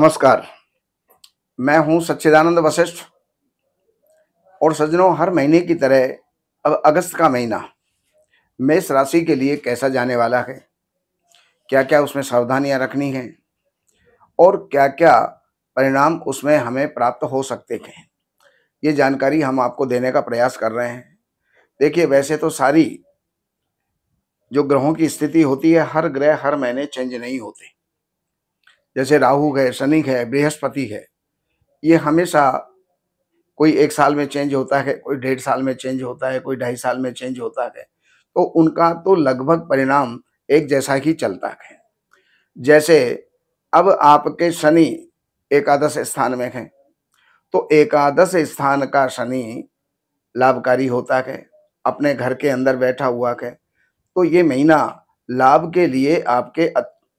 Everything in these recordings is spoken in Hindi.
नमस्कार मैं हूं सच्चिदानंद वशिष्ठ और सज्जनों हर महीने की तरह अब अगस्त का महीना मेष राशि के लिए कैसा जाने वाला है क्या क्या उसमें सावधानियां रखनी हैं और क्या क्या परिणाम उसमें हमें प्राप्त हो सकते हैं ये जानकारी हम आपको देने का प्रयास कर रहे हैं देखिए वैसे तो सारी जो ग्रहों की स्थिति होती है हर ग्रह हर महीने चेंज नहीं होते जैसे राहु है शनि है बृहस्पति है ये हमेशा कोई एक साल में चेंज होता है कोई डेढ़ साल में चेंज होता है कोई ढाई साल में चेंज होता है तो उनका तो लगभग परिणाम एक जैसा ही चलता है जैसे अब आपके शनि एकादश स्थान में है तो एकादश स्थान का शनि लाभकारी होता है अपने घर के अंदर बैठा हुआ है तो ये महीना लाभ के लिए आपके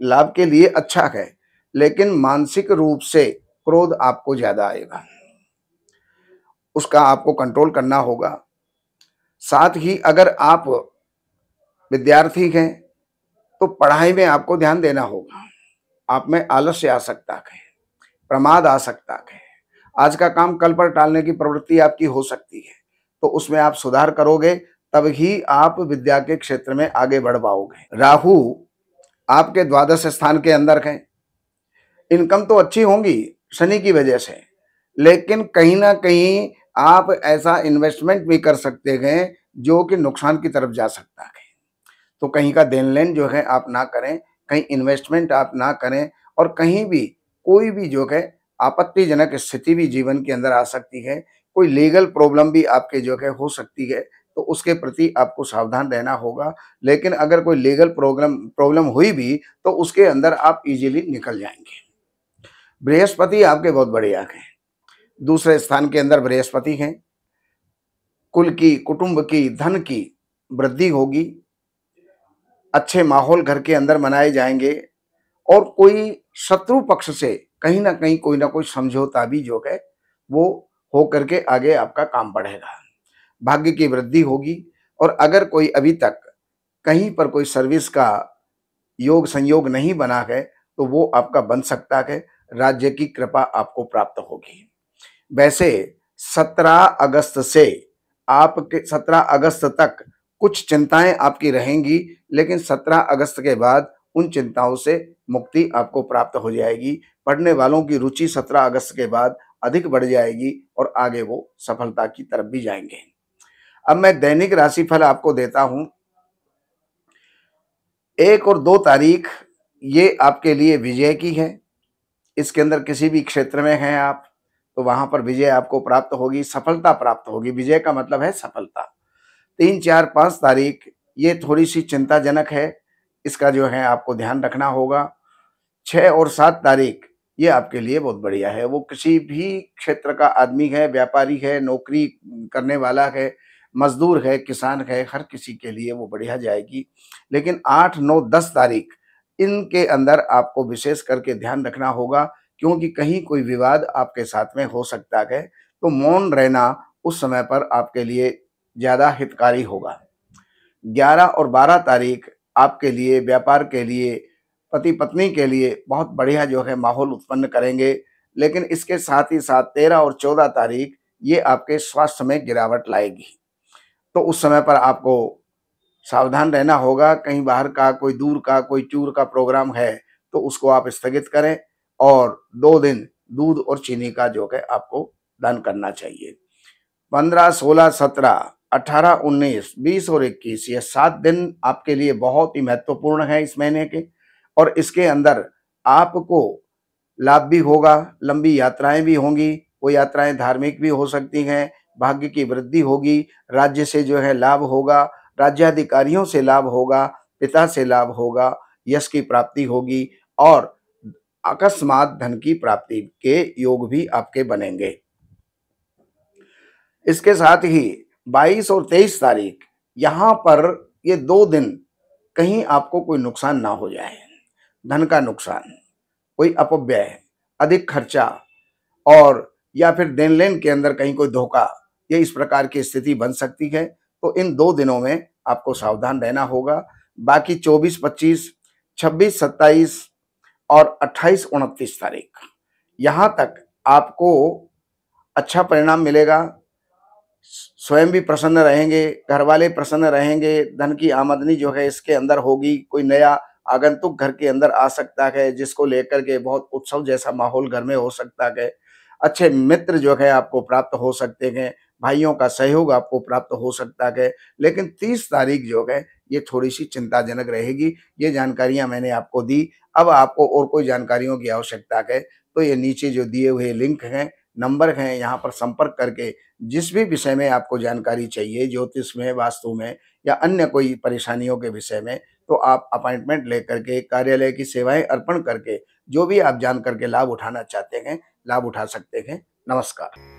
लाभ के लिए अच्छा है लेकिन मानसिक रूप से क्रोध आपको ज्यादा आएगा उसका आपको कंट्रोल करना होगा साथ ही अगर आप विद्यार्थी हैं तो पढ़ाई में आपको ध्यान देना होगा आप में आलस्य आ सकता है प्रमाद आ सकता है आज का काम कल पर टालने की प्रवृत्ति आपकी हो सकती है तो उसमें आप सुधार करोगे तब ही आप विद्या के क्षेत्र में आगे बढ़ पाओगे राहु आपके द्वादश स्थान के अंदर हैं इनकम तो अच्छी होंगी शनि की वजह से लेकिन कहीं ना कहीं आप ऐसा इन्वेस्टमेंट भी कर सकते हैं जो कि नुकसान की तरफ जा सकता है तो कहीं का देन लेन जो है आप ना करें कहीं इन्वेस्टमेंट आप ना करें और कहीं भी कोई भी जो है आपत्तिजनक स्थिति भी जीवन के अंदर आ सकती है कोई लीगल प्रॉब्लम भी आपके जो है हो सकती है तो उसके प्रति आपको सावधान रहना होगा लेकिन अगर कोई लीगल प्रॉब्लम प्रॉब्लम हुई भी तो उसके अंदर आप इजीली निकल जाएंगे बृहस्पति आपके बहुत बड़े अंक हैं दूसरे स्थान के अंदर बृहस्पति हैं कुल की कुटुंब की धन की वृद्धि होगी अच्छे माहौल घर के अंदर मनाए जाएंगे और कोई शत्रु पक्ष से कहीं ना कहीं कोई ना कोई समझौता भी जो है वो हो करके आगे आपका काम बढ़ेगा भाग्य की वृद्धि होगी और अगर कोई अभी तक कहीं पर कोई सर्विस का योग संयोग नहीं बना है तो वो आपका बन सकता है राज्य की कृपा आपको प्राप्त होगी वैसे 17 अगस्त से आपके 17 अगस्त तक कुछ चिंताएं आपकी रहेंगी लेकिन 17 अगस्त के बाद उन चिंताओं से मुक्ति आपको प्राप्त हो जाएगी पढ़ने वालों की रुचि 17 अगस्त के बाद अधिक बढ़ जाएगी और आगे वो सफलता की तरफ भी जाएंगे अब मैं दैनिक राशिफल आपको देता हूं एक और दो तारीख ये आपके लिए विजय की है इसके अंदर किसी भी क्षेत्र में हैं आप तो वहां पर विजय आपको प्राप्त होगी सफलता प्राप्त होगी विजय का मतलब है सफलता तीन चार पाँच तारीख ये थोड़ी सी चिंताजनक है इसका जो है आपको ध्यान रखना होगा छः और सात तारीख ये आपके लिए बहुत बढ़िया है वो किसी भी क्षेत्र का आदमी है व्यापारी है नौकरी करने वाला है मजदूर है किसान है हर किसी के लिए वो बढ़िया जाएगी लेकिन आठ नौ दस तारीख इनके अंदर आपको विशेष करके ध्यान रखना होगा क्योंकि कहीं कोई विवाद आपके साथ में हो सकता है तो मौन रहना उस समय पर आपके लिए ज़्यादा हितकारी होगा 11 और 12 तारीख आपके लिए व्यापार के लिए पति पत्नी के लिए बहुत बढ़िया जो है माहौल उत्पन्न करेंगे लेकिन इसके साथ ही साथ तेरह और चौदह तारीख ये आपके स्वास्थ्य में गिरावट लाएगी तो उस समय पर आपको सावधान रहना होगा कहीं बाहर का कोई दूर का कोई चूर का प्रोग्राम है तो उसको आप स्थगित करें और दो दिन दूध और चीनी का जो है आपको दान करना चाहिए पंद्रह सोलह सत्रह अठारह उन्नीस बीस और इक्कीस ये सात दिन आपके लिए बहुत ही महत्वपूर्ण है इस महीने के और इसके अंदर आपको लाभ भी होगा लंबी यात्राएं भी होंगी वो यात्राएं धार्मिक भी हो सकती हैं भाग्य की वृद्धि होगी राज्य से जो है लाभ होगा राज्याधिकारियों से लाभ होगा पिता से लाभ होगा यश की प्राप्ति होगी और अकस्मात धन की प्राप्ति के योग भी आपके बनेंगे इसके साथ ही 22 और 23 तारीख यहाँ पर ये दो दिन कहीं आपको कोई नुकसान ना हो जाए धन का नुकसान कोई अपव्यय अधिक खर्चा और या फिर देन लेन के अंदर कहीं कोई धोखा ये इस प्रकार की स्थिति बन सकती है तो इन दो दिनों में आपको सावधान रहना होगा बाकी 24, 25, 26, 27 और 28, उनतीस तारीख यहाँ तक आपको अच्छा परिणाम मिलेगा स्वयं भी प्रसन्न रहेंगे घर वाले प्रसन्न रहेंगे धन की आमदनी जो है इसके अंदर होगी कोई नया आगंतुक घर के अंदर आ सकता है जिसको लेकर के बहुत उत्सव जैसा माहौल घर में हो सकता है अच्छे मित्र जो है आपको प्राप्त हो सकते हैं भाइयों का सहयोग आपको प्राप्त हो सकता है लेकिन तीस तारीख जो है ये थोड़ी सी चिंताजनक रहेगी ये जानकारियां मैंने आपको दी अब आपको और कोई जानकारियों की आवश्यकता है तो ये नीचे जो दिए हुए लिंक हैं नंबर हैं यहाँ पर संपर्क करके जिस भी विषय में आपको जानकारी चाहिए ज्योतिष में वास्तु में या अन्य कोई परेशानियों के विषय में तो आप अपॉइंटमेंट लेकर के कार्यालय की सेवाएं अर्पण करके जो भी आप जान करके लाभ उठाना चाहते हैं लाभ उठा सकते हैं नमस्कार